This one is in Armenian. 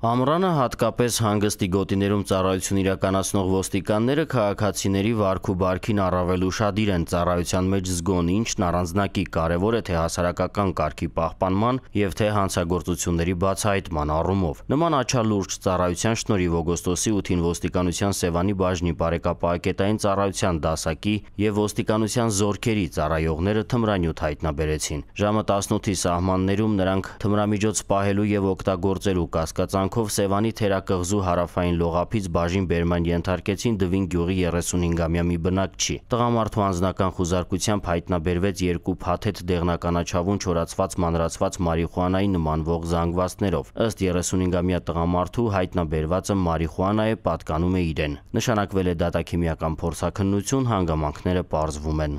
Ամռանը հատկապես հանգստի գոտիներում ծառայություն իրականացնող ոստիկանները քաղաքացիների վարքու բարքին առավել ուրախadir են ծառայության մեջ զգոն, ինչն առանձնակի կարևոր է թե հասարակական կարգի պահպանման եւ թե հանցագործությունների բացահայտման առումով։ Նման աչալուրջ ծառայության շնորհիվ օգոստոսի 8-ին ոստիկանության Սևանի բաժնի բարեկապակետային ծառայության դասակի եւ ոստիկանության զորքերի ծառայողները թմրանյութ հայտնաբերեցին։ Ժամը 18-ի սահմաններում նրանք թմրամիջոց պահելու եւ օգտագործելու կասկածան վտանգով Սևանի թերակղզու հարավային լողափից բաժին բերման ենթարկեցին Դվին գյուղի 35-ամյա մի բնակչի։ Տղամարդու անձնական խուզարկությամբ հայտնաբերվեց երկու փաթեթ դեղնականաչավուն չորացված մանրացված մարիխուանայի նմանվող զանգվածներով։ Ըստ 35-ամյա տղամարդու հայտնաբերվածը մարիխուանա է պատկանում է իրեն։ Նշանակվել է դատաքիմիական փորձաքննություն, հանգամանքները պարզվում են։